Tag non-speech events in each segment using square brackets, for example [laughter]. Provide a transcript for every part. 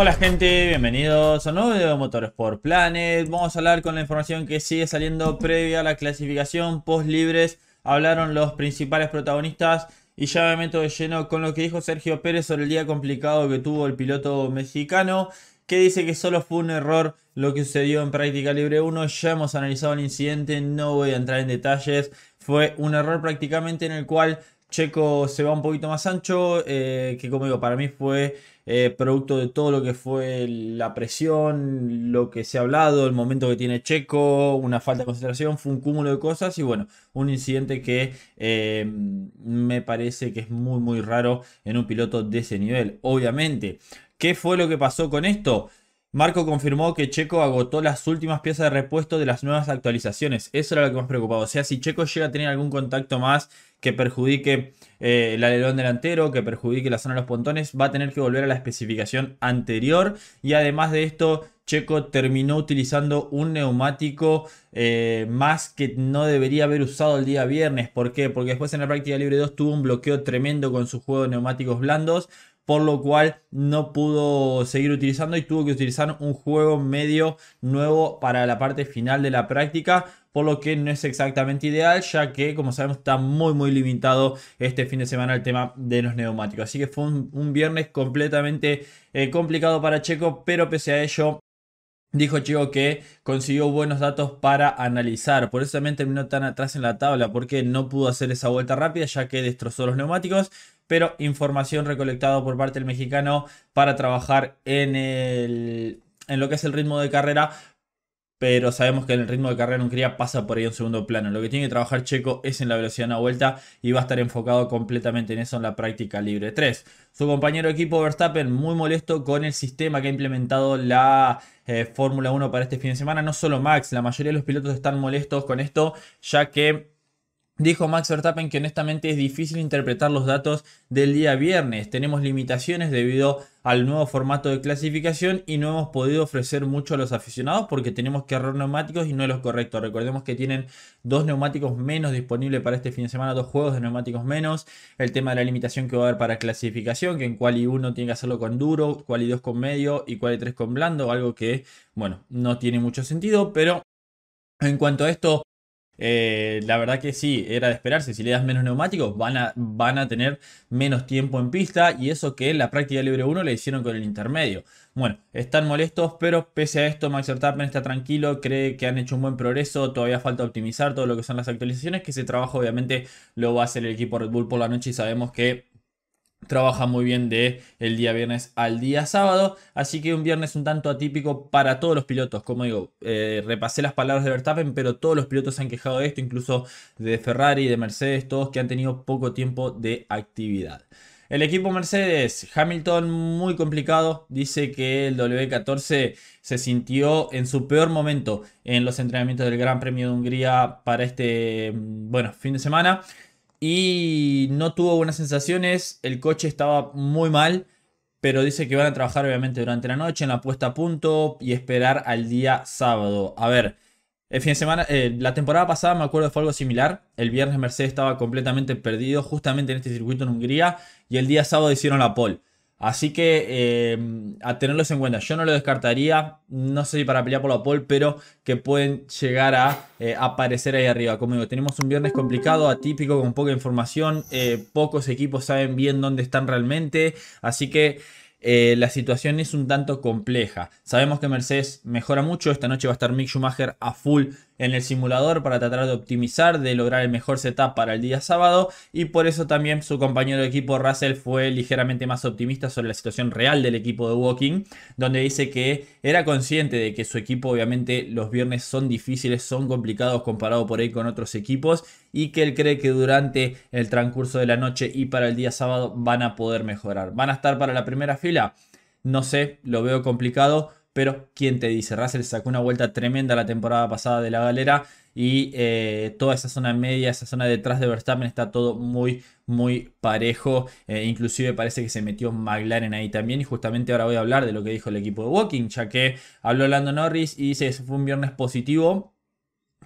Hola gente, bienvenidos a un nuevo video de por Planet. Vamos a hablar con la información que sigue saliendo previa a la clasificación post libres. Hablaron los principales protagonistas y ya me meto de lleno con lo que dijo Sergio Pérez sobre el día complicado que tuvo el piloto mexicano, que dice que solo fue un error lo que sucedió en práctica libre 1. Ya hemos analizado el incidente, no voy a entrar en detalles. Fue un error prácticamente en el cual Checo se va un poquito más ancho, eh, que como digo, para mí fue eh, producto de todo lo que fue la presión, lo que se ha hablado, el momento que tiene Checo, una falta de concentración, fue un cúmulo de cosas y bueno, un incidente que eh, me parece que es muy muy raro en un piloto de ese nivel, obviamente. ¿Qué fue lo que pasó con esto? Marco confirmó que Checo agotó las últimas piezas de repuesto de las nuevas actualizaciones. Eso era lo que más preocupaba. O sea, si Checo llega a tener algún contacto más que perjudique eh, el alerón delantero, que perjudique la zona de los pontones, va a tener que volver a la especificación anterior. Y además de esto, Checo terminó utilizando un neumático eh, más que no debería haber usado el día viernes. ¿Por qué? Porque después en la práctica libre 2 tuvo un bloqueo tremendo con su juego de neumáticos blandos por lo cual no pudo seguir utilizando y tuvo que utilizar un juego medio nuevo para la parte final de la práctica por lo que no es exactamente ideal, ya que como sabemos está muy muy limitado este fin de semana el tema de los neumáticos. Así que fue un, viernes completamente eh, complicado para Checo, pero pese a ello Dijo Chigo que consiguió buenos datos para analizar, por eso también terminó tan atrás en la tabla, porque no pudo hacer esa vuelta rápida ya que destrozó los neumáticos, pero información recolectada por parte del mexicano para trabajar en, el, en lo que es el ritmo de carrera pero sabemos que el ritmo de carrera un Hungría pasa por ahí en segundo plano. Lo que tiene que trabajar Checo es en la velocidad de una vuelta y va a estar enfocado completamente en eso en la práctica libre 3. Su compañero equipo Verstappen muy molesto con el sistema que ha implementado la eh, Fórmula 1 para este fin de semana. No solo Max, la mayoría de los pilotos están molestos con esto, ya que Dijo Max Verstappen que honestamente es difícil interpretar los datos del día viernes. Tenemos limitaciones debido al nuevo formato de clasificación y no hemos podido ofrecer mucho a los aficionados porque tenemos que errar neumáticos y no los correctos. Recordemos que tienen dos neumáticos menos disponibles para este fin de semana, dos juegos de neumáticos menos. El tema de la limitación que va a haber para clasificación, que en quali 1 tiene que hacerlo con duro, quali 2 con medio y quali 3 con blando, algo que, bueno, no tiene mucho sentido, pero en cuanto a esto, eh, la verdad que sí, era de esperarse. Si le das menos neumáticos, van a, van a tener menos tiempo en pista. Y eso que en la práctica libre 1 le hicieron con el intermedio. Bueno, están molestos, pero pese a esto, Max Verstappen está tranquilo. Cree que han hecho un buen progreso. Todavía falta optimizar todo lo que son las actualizaciones. Que ese trabajo, obviamente, lo va a hacer el equipo Red Bull por la noche. Y sabemos que trabaja muy bien de el día viernes al día sábado, así que un viernes un tanto atípico para todos los pilotos, como digo, eh, repasé las palabras de Verstappen, pero todos los pilotos se han quejado de esto, incluso de Ferrari, de Mercedes, todos que han tenido poco tiempo de actividad. El equipo Mercedes, Hamilton muy complicado, dice que el W14 se sintió en su peor momento en los entrenamientos del Gran Premio de Hungría para este, mm, bueno, fin de semana y no tuvo buenas sensaciones, el coche estaba muy mal, pero dice que van a trabajar obviamente durante la noche en la puesta a punto y esperar al día sábado. A ver, el fin de semana, eh, la temporada pasada me acuerdo fue algo similar, el viernes Mercedes estaba completamente perdido justamente en este circuito en Hungría y el día sábado hicieron la pole. Así que eh, a tenerlos en cuenta. Yo no lo descartaría, no sé si para pelear por la pole, pero que pueden llegar a eh, aparecer ahí arriba. Como digo, tenemos un viernes complicado, atípico, con poca información. Eh, pocos equipos saben bien dónde están realmente. Así que la situación es un tanto compleja. Sabemos que Mercedes mejora mucho. Esta noche va a estar Mick Schumacher a full en el simulador para tratar de optimizar, de lograr el mejor setup para el día sábado y por eso también su compañero de equipo Russell fue ligeramente más optimista sobre la situación real del equipo de Walking, donde dice que era consciente de que su equipo obviamente los viernes son difíciles, son complicados comparado por ahí con otros equipos y que él cree que durante el transcurso de la noche y para el día sábado van a poder mejorar. ¿Van a estar para la primera fila? No sé, lo veo complicado pero quién te dice, Russell sacó una vuelta tremenda la temporada pasada de la galera y eh, toda esa zona media, esa zona detrás de Verstappen está todo muy, muy parejo. Eh, inclusive parece que se metió McLaren ahí también y justamente ahora voy a hablar de lo que dijo el equipo de Walking, ya que habló Lando Norris y dice que fue un viernes positivo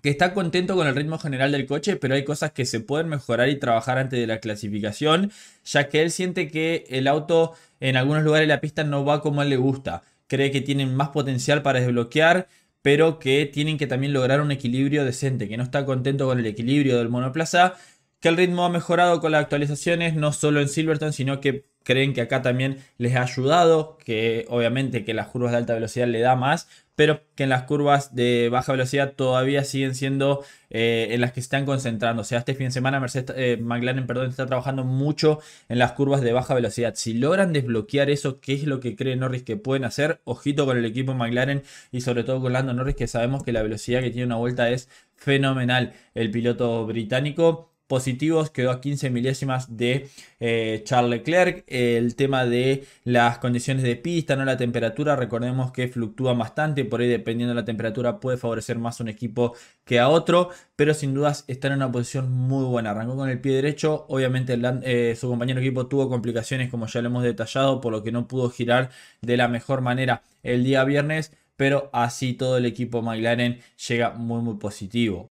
que está contento con el ritmo general del coche, pero hay cosas que se pueden mejorar y trabajar antes de la clasificación, ya que él siente que el auto en algunos lugares de la pista no va como a él le gusta cree que tienen más potencial para desbloquear, pero que tienen que también lograr un equilibrio decente, que no está contento con el equilibrio del monoplaza, que el ritmo ha mejorado con las actualizaciones, no solo en Silverton. sino que creen que acá también les ha ayudado, que obviamente que las curvas de alta velocidad le da más, pero que en las curvas de baja velocidad todavía siguen siendo eh, en las que están concentrando. O sea, este fin de semana Mercedes, eh, McLaren perdón, está trabajando mucho en las curvas de baja velocidad. Si logran desbloquear eso, ¿qué es lo que cree Norris que pueden hacer, ojito con el equipo McLaren y sobre todo con Lando Norris, que sabemos que la velocidad que tiene una vuelta es fenomenal el piloto británico positivos, quedó a 15 milésimas de eh, Charles Leclerc. El tema de las condiciones de pista, no la temperatura, recordemos que fluctúa bastante, por ahí dependiendo de la temperatura puede favorecer más a un equipo que a otro, pero sin dudas está en una posición muy buena. Arrancó con el pie derecho, obviamente eh, su compañero equipo tuvo complicaciones como ya lo hemos detallado, por lo que no pudo girar de la mejor manera el día viernes pero así todo el equipo McLaren llega muy muy positivo.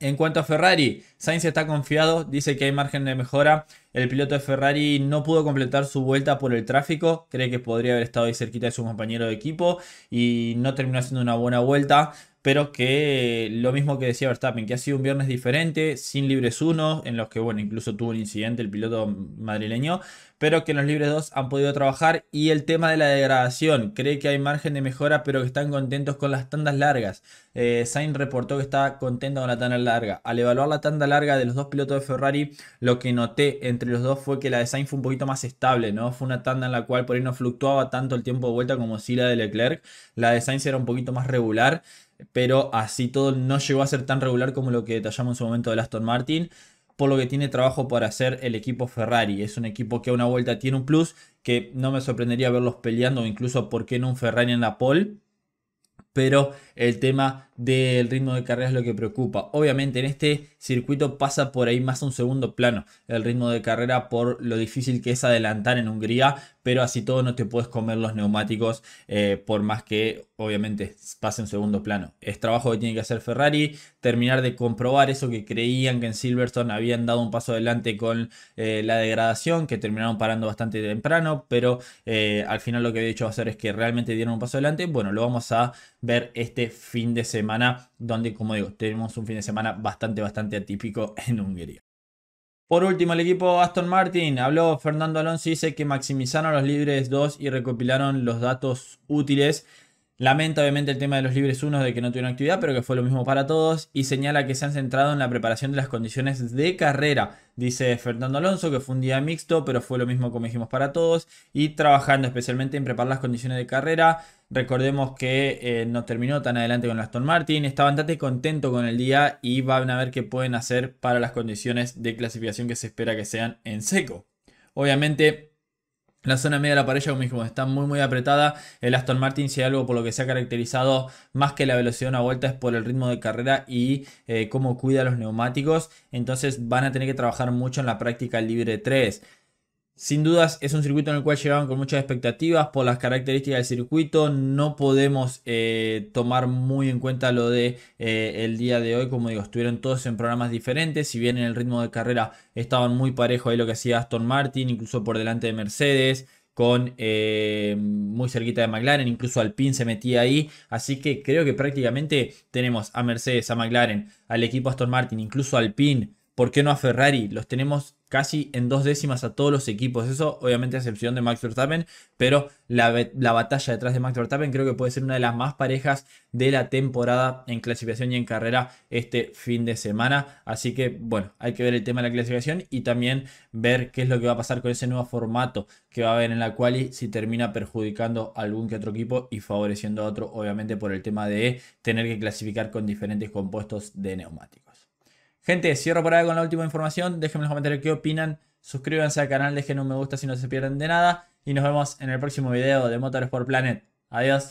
En cuanto a Ferrari, Sainz está confiado, dice que hay margen de mejora el piloto de Ferrari no pudo completar su vuelta por el tráfico, cree que podría haber estado ahí cerquita de su compañero de equipo y no terminó haciendo una buena vuelta, pero que eh, lo mismo que decía Verstappen, que ha sido un viernes diferente, sin libres 1, en los que bueno, incluso tuvo un incidente el piloto madrileño, pero que en los libres 2 han podido trabajar y el tema de la degradación, cree que hay margen de mejora, pero que están contentos con las tandas largas. Eh, Sainz reportó que está contento con la tanda larga. Al evaluar la tanda larga de los dos pilotos de Ferrari, lo que noté en entre los dos fue que la design fue un poquito más estable, ¿no? Fue una tanda en la cual por ahí no fluctuaba tanto el tiempo de vuelta como si la de Leclerc. La de Sainz era un poquito más regular, pero así todo no llegó a ser tan regular como lo que detallamos en su momento de Aston Martin por lo que tiene trabajo para hacer el equipo Ferrari. Es un equipo que a una vuelta tiene un plus, que no me sorprendería verlos peleando, incluso porque en no un Ferrari en la pole pero el tema del ritmo de carrera es lo que preocupa. Obviamente en este circuito pasa por ahí más a un segundo plano el ritmo de carrera por lo difícil que es adelantar en Hungría, pero así todo no te puedes comer los neumáticos eh, por más que obviamente pase un segundo plano. Es trabajo que tiene que hacer Ferrari, terminar de comprobar eso que creían que en Silverstone habían dado un paso adelante con eh, la degradación, que terminaron parando bastante temprano, pero eh, al final lo que de hecho va a hacer es que realmente dieron un paso adelante. Bueno, lo vamos a ver este fin de semana, donde como digo, tenemos un fin de semana bastante, bastante atípico [laughs] en Hungría. Por último, el equipo Aston Martin habló Fernando Alonso y dice que maximizaron los libres 2 y recopilaron los datos útiles Lamenta obviamente el tema de los libres 1 de que no tuvieron actividad, pero que fue lo mismo para todos. Y señala que se han centrado en la preparación de las condiciones de carrera. Dice Fernando Alonso que fue un día mixto, pero fue lo mismo como dijimos para todos. Y trabajando especialmente en preparar las condiciones de carrera. Recordemos que eh, no terminó tan adelante con Aston Martin. Está bastante contento con el día y van a ver qué pueden hacer para las condiciones de clasificación que se espera que sean en seco. Obviamente la zona media de la parrilla, como dijimos, está muy muy apretada. El Aston Martin, si hay algo por lo que se ha caracterizado más que la velocidad de una vuelta, es por el ritmo de carrera y eh, cómo cuida los neumáticos. Entonces van a tener que trabajar mucho en la práctica libre 3. Sin dudas es un circuito en el cual llegaban con muchas expectativas por las características del circuito. No podemos eh, tomar muy en cuenta lo de eh, el día de hoy. Como digo, estuvieron todos en programas diferentes. Si bien en el ritmo de carrera estaban muy parejos ahí lo que hacía Aston Martin, incluso por delante de Mercedes con eh, muy cerquita de McLaren, incluso Alpine se metía ahí, así que creo que prácticamente tenemos a Mercedes, a McLaren, al equipo Aston Martin, incluso Alpine, ¿por qué no a Ferrari? Los tenemos casi en dos décimas a todos los equipos. Eso, obviamente, a excepción de Max Verstappen, pero la, la, batalla detrás de Max Verstappen creo que puede ser una de las más parejas de la temporada en clasificación y en carrera este fin de semana. Así que, bueno, hay que ver el tema de la clasificación y también ver qué es lo que va a pasar con ese nuevo formato que va a haber en la quali, si termina perjudicando a algún que otro equipo y favoreciendo a otro, obviamente, por el tema de tener que clasificar con diferentes compuestos de neumáticos. Gente, cierro por acá con la última información. Déjenme en los comentarios qué opinan. Suscríbanse al canal, dejen un me gusta si no se pierden de nada. Y nos vemos en el próximo video de Motorsport Planet. Adiós.